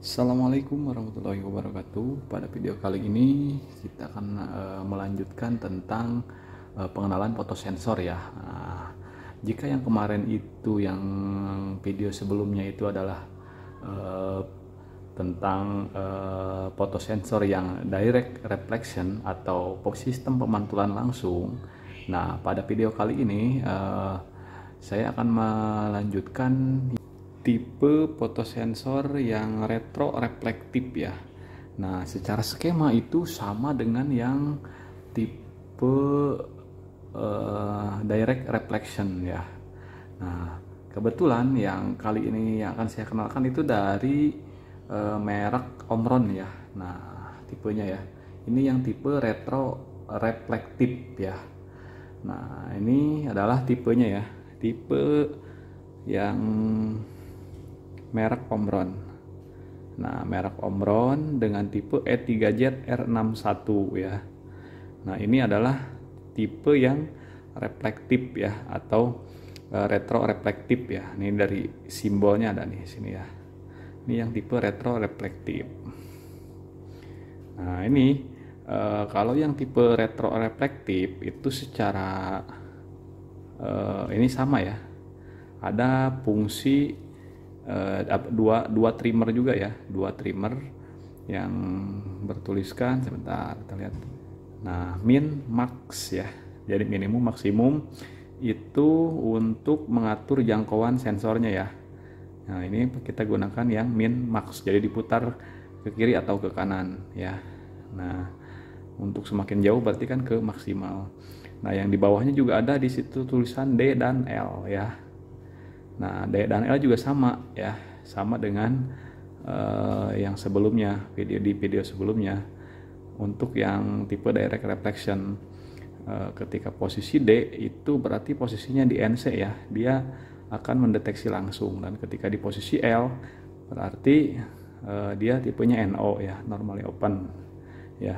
Assalamualaikum warahmatullahi wabarakatuh. Pada video kali ini kita akan uh, melanjutkan tentang uh, pengenalan fotosensor ya. Uh, jika yang kemarin itu yang video sebelumnya itu adalah uh, tentang uh, fotosensor yang direct reflection atau sistem pemantulan langsung. Nah, pada video kali ini uh, saya akan melanjutkan tipe fotosensor yang retro reflektif ya. Nah, secara skema itu sama dengan yang tipe uh, direct reflection ya. Nah, kebetulan yang kali ini yang akan saya kenalkan itu dari uh, merek Omron ya. Nah, tipenya ya. Ini yang tipe retro reflektif ya. Nah, ini adalah tipenya ya. Tipe yang merek Omron. Nah, merek Omron dengan tipe E3Z R61 ya. Nah, ini adalah tipe yang reflektif ya atau eh, retro reflektif ya. Ini dari simbolnya ada nih sini ya. Ini yang tipe retro reflektif. Nah, ini e, kalau yang tipe retro reflektif itu secara e, ini sama ya. Ada fungsi Eh, dua dua trimmer juga ya dua trimmer yang bertuliskan sebentar kita lihat nah min max ya jadi minimum maksimum itu untuk mengatur jangkauan sensornya ya nah ini kita gunakan yang min max jadi diputar ke kiri atau ke kanan ya nah untuk semakin jauh berarti kan ke maksimal nah yang di bawahnya juga ada di situ tulisan D dan L ya Nah, daya dan L juga sama ya, sama dengan uh, yang sebelumnya, video di video sebelumnya. Untuk yang tipe direct reflection uh, ketika posisi D itu berarti posisinya di NC ya. Dia akan mendeteksi langsung dan ketika di posisi L berarti uh, dia tipenya NO ya, normally open ya.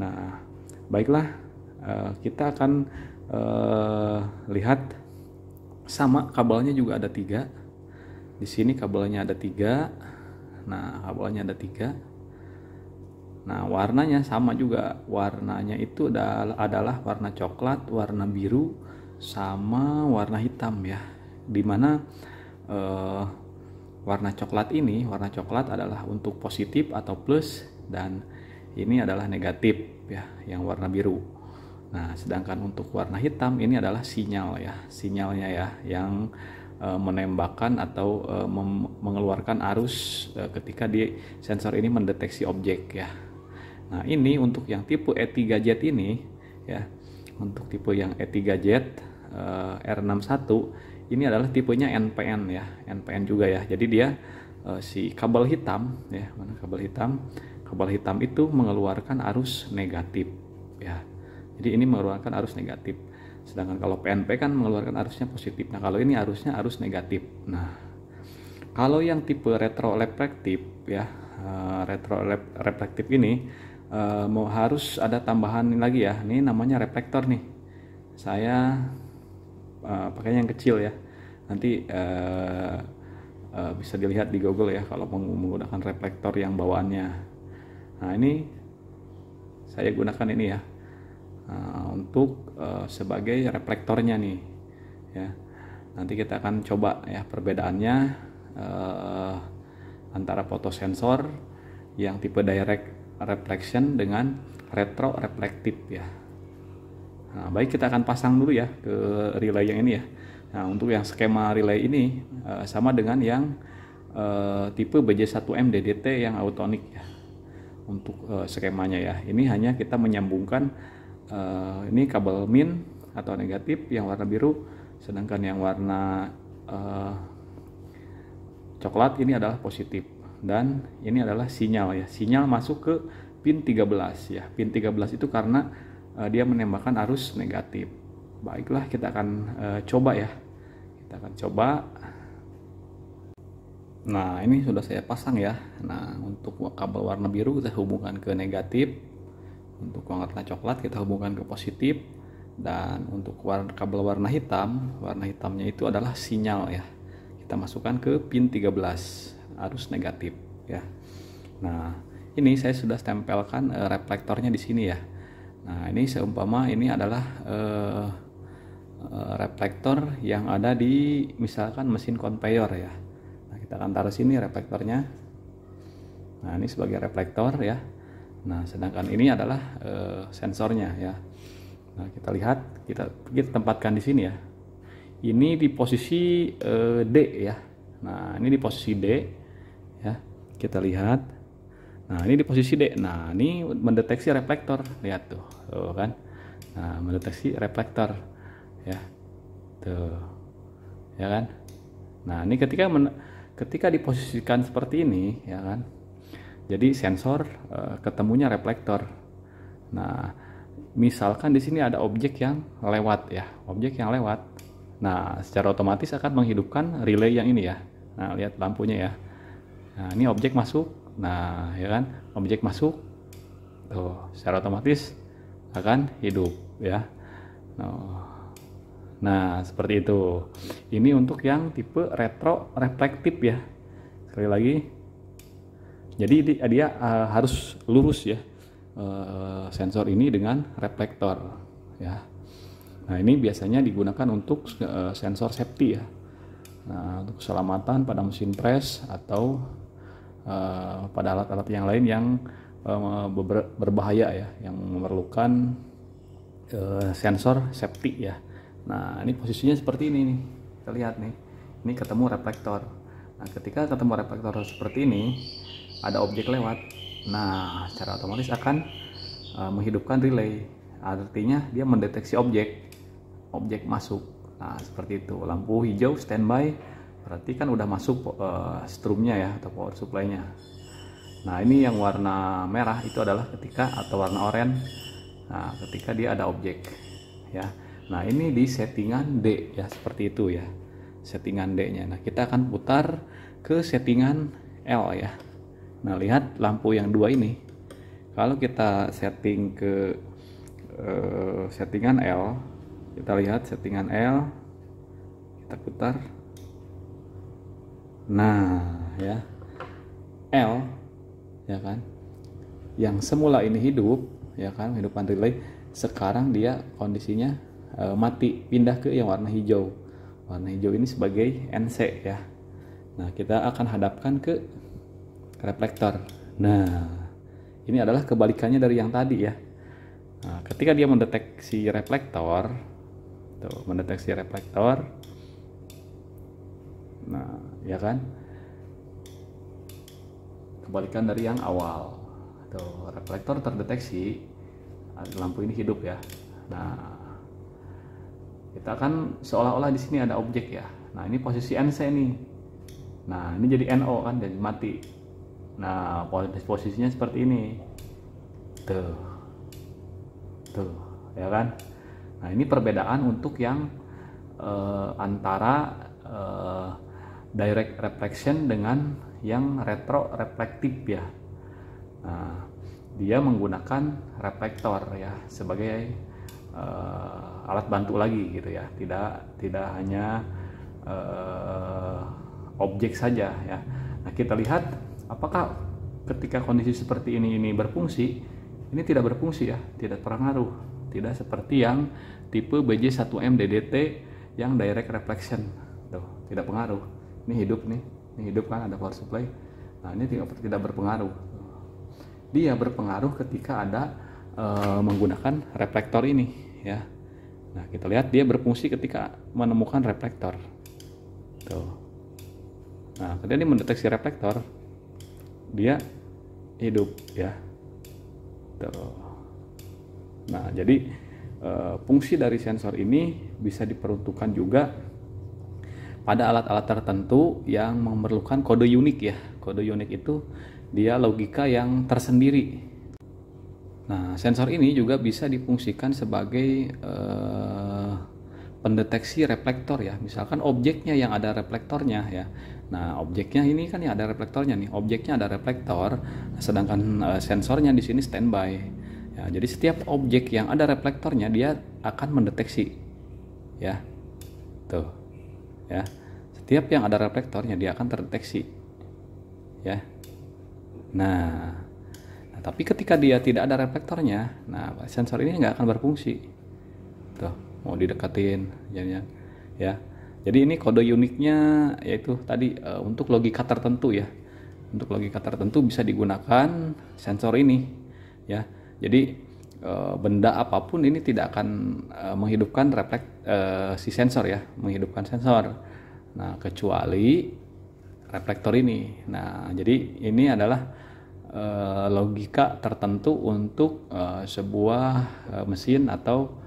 Nah, baiklah uh, kita akan uh, lihat sama kabelnya juga ada tiga di sini kabelnya ada tiga nah kabelnya ada tiga nah warnanya sama juga warnanya itu adalah, adalah warna coklat warna biru sama warna hitam ya dimana eh, warna coklat ini warna coklat adalah untuk positif atau plus dan ini adalah negatif ya yang warna biru Nah, sedangkan untuk warna hitam ini adalah sinyal ya, sinyalnya ya yang e, menembakkan atau e, mengeluarkan arus e, ketika di sensor ini mendeteksi objek ya. Nah, ini untuk yang tipe E3 jet ini ya, untuk tipe yang E3 jet e, R61 ini adalah tipenya NPN ya, NPN juga ya. Jadi dia e, si kabel hitam ya, mana kabel hitam? Kabel hitam itu mengeluarkan arus negatif ya jadi ini mengeluarkan arus negatif. Sedangkan kalau PNP kan mengeluarkan arusnya positif. Nah, kalau ini arusnya arus negatif. Nah, kalau yang tipe retroreflektif ya, uh, eh, retroreflektif ini uh, mau harus ada tambahan lagi ya. Ini namanya reflektor nih. Saya uh, pakai yang kecil ya. Nanti uh, uh, bisa dilihat di Google ya kalau menggunakan reflektor yang bawaannya. Nah, ini saya gunakan ini ya Uh, untuk uh, sebagai reflektornya nih ya nanti kita akan coba ya perbedaannya uh, antara sensor yang tipe direct reflection dengan retro reflektif ya nah, baik kita akan pasang dulu ya ke relay yang ini ya nah untuk yang skema relay ini uh, sama dengan yang uh, tipe BJ1M DDT yang autonik ya untuk uh, skemanya ya ini hanya kita menyambungkan uh, ini kabel min atau negatif yang warna biru sedangkan yang warna uh, coklat ini adalah positif dan ini adalah sinyal ya sinyal masuk ke pin 13 ya pin 13 itu karena uh, dia menembakkan arus negatif baiklah kita akan uh, coba ya kita akan coba nah ini sudah saya pasang ya nah untuk kabel warna biru kita hubungkan ke negatif untuk warna coklat kita hubungkan ke positif dan untuk warna kabel warna hitam, warna hitamnya itu adalah sinyal ya. Kita masukkan ke pin 13 arus negatif ya. Nah, ini saya sudah tempelkan uh, eh, reflektornya di sini ya. Nah, ini seumpama ini adalah uh, reflektor yang ada di misalkan mesin conveyor ya. Nah, kita akan taruh sini reflektornya. Nah, ini sebagai reflektor ya. Nah, sedangkan ini adalah e, sensornya ya. Nah, kita lihat kita kita tempatkan di sini ya. Ini di posisi e, D ya. Nah, ini di posisi D ya. Kita lihat. Nah, ini di posisi D. Nah, ini mendeteksi reflektor. Lihat tuh, tuh kan. Nah, mendeteksi reflektor ya. Tuh. Ya kan? Nah, ini ketika men ketika diposisikan seperti ini ya kan jadi sensor uh, ketemunya reflektor. Nah, misalkan di sini ada objek yang lewat ya, objek yang lewat. Nah, secara otomatis akan menghidupkan relay yang ini ya. Nah, lihat lampunya ya. Nah, ini objek masuk. Nah, ya kan, objek masuk. Tuh, secara otomatis akan hidup ya. Nah, seperti itu. Ini untuk yang tipe retro reflektif ya. Sekali lagi, jadi dia uh, harus lurus ya uh, sensor ini dengan reflektor ya. Nah ini biasanya digunakan untuk uh, sensor safety ya. Nah untuk keselamatan pada mesin press atau uh, pada alat-alat yang lain yang berbahaya ya, yang memerlukan uh, sensor safety ya. Nah ini posisinya seperti ini nih, kita lihat nih. Ini ketemu reflektor. Nah ketika ketemu reflektor seperti ini, ada objek lewat nah secara otomatis akan uh, menghidupkan relay artinya dia mendeteksi objek objek masuk nah seperti itu lampu hijau standby berarti kan udah masuk uh, strumnya ya atau power supply-nya nah ini yang warna merah itu adalah ketika atau warna oranye nah ketika dia ada objek ya nah ini di settingan D ya seperti itu ya settingan D nya nah kita akan putar ke settingan L ya Nah, lihat lampu yang dua ini. Kalau kita setting ke uh, settingan L, kita lihat settingan L, kita putar. Nah, ya. L ya kan. Yang semula ini hidup, ya kan, hidupan relay, sekarang dia kondisinya uh, mati, pindah ke yang warna hijau. Warna hijau ini sebagai NC ya. Nah, kita akan hadapkan ke reflektor. Nah, ini adalah kebalikannya dari yang tadi ya. Nah, ketika dia mendeteksi reflektor, tuh, mendeteksi reflektor, nah, ya kan? Kebalikan dari yang awal. Tuh, reflektor terdeteksi, lampu ini hidup ya. Nah, kita kan seolah-olah di sini ada objek ya. Nah, ini posisi NC nih. Nah, ini jadi NO kan, jadi mati. Nah, posisinya seperti ini. Tuh. Tuh, ya kan? Nah, ini perbedaan untuk yang uh, antara uh, direct reflection dengan yang retro reflektif ya. Nah, dia menggunakan reflektor ya sebagai uh, alat bantu lagi gitu ya. Tidak tidak hanya uh, objek saja ya. Nah, kita lihat apakah ketika kondisi seperti ini ini berfungsi ini tidak berfungsi ya tidak terpengaruh tidak seperti yang tipe BJ1M DDT yang direct reflection tuh tidak pengaruh ini hidup nih ini hidup kan ada power supply nah ini tidak, tidak berpengaruh dia berpengaruh ketika ada e, menggunakan reflektor ini ya nah kita lihat dia berfungsi ketika menemukan reflektor tuh nah ketika ini mendeteksi reflektor dia hidup ya. Tuh. Nah, jadi e, fungsi dari sensor ini bisa diperuntukkan juga pada alat-alat tertentu yang memerlukan kode unik ya. Kode unik itu dia logika yang tersendiri. Nah, sensor ini juga bisa difungsikan sebagai e, pendeteksi reflektor ya misalkan objeknya yang ada reflektornya ya nah objeknya ini kan yang ada reflektornya nih objeknya ada reflektor sedangkan uh, sensornya di sini standby ya, jadi setiap objek yang ada reflektornya dia akan mendeteksi ya tuh ya setiap yang ada reflektornya dia akan terdeteksi ya nah, nah tapi ketika dia tidak ada reflektornya nah sensor ini nggak akan berfungsi mau dideketin jadinya ya. ya jadi ini kode uniknya yaitu tadi uh, untuk logika tertentu ya untuk logika tertentu bisa digunakan sensor ini ya jadi uh, benda apapun ini tidak akan uh, menghidupkan refleks uh, si sensor ya menghidupkan sensor nah kecuali reflektor ini nah jadi ini adalah logika tertentu untuk sebuah mesin atau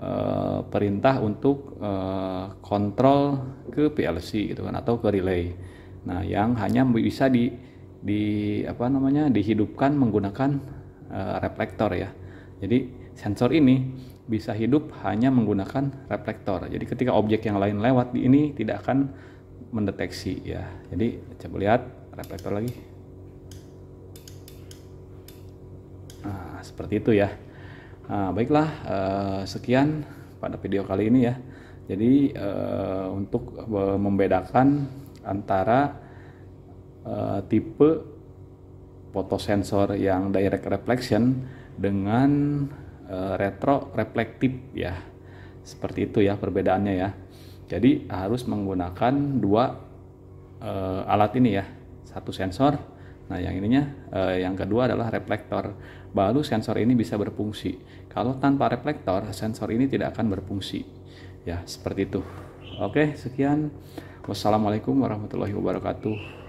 Eh, perintah untuk eh, kontrol ke PLC gitu kan atau ke relay. Nah, yang hanya bisa di di apa namanya dihidupkan menggunakan eh, reflektor ya. Jadi sensor ini bisa hidup hanya menggunakan reflektor. Jadi ketika objek yang lain lewat di ini tidak akan mendeteksi ya. Jadi coba lihat reflektor lagi. Nah, seperti itu ya. Nah, baiklah, eh, sekian pada video kali ini ya. Jadi eh, untuk membedakan antara eh, tipe fotosensor yang direct reflection dengan eh, retro reflektif ya. Seperti itu ya perbedaannya ya. Jadi harus menggunakan dua alat ini ya. Satu sensor Nah, yang ininya eh, yang kedua adalah reflektor. Baru sensor ini bisa berfungsi. Kalau tanpa reflektor, sensor ini tidak akan berfungsi. Ya, seperti itu. Oke, sekian. Wassalamualaikum warahmatullahi wabarakatuh.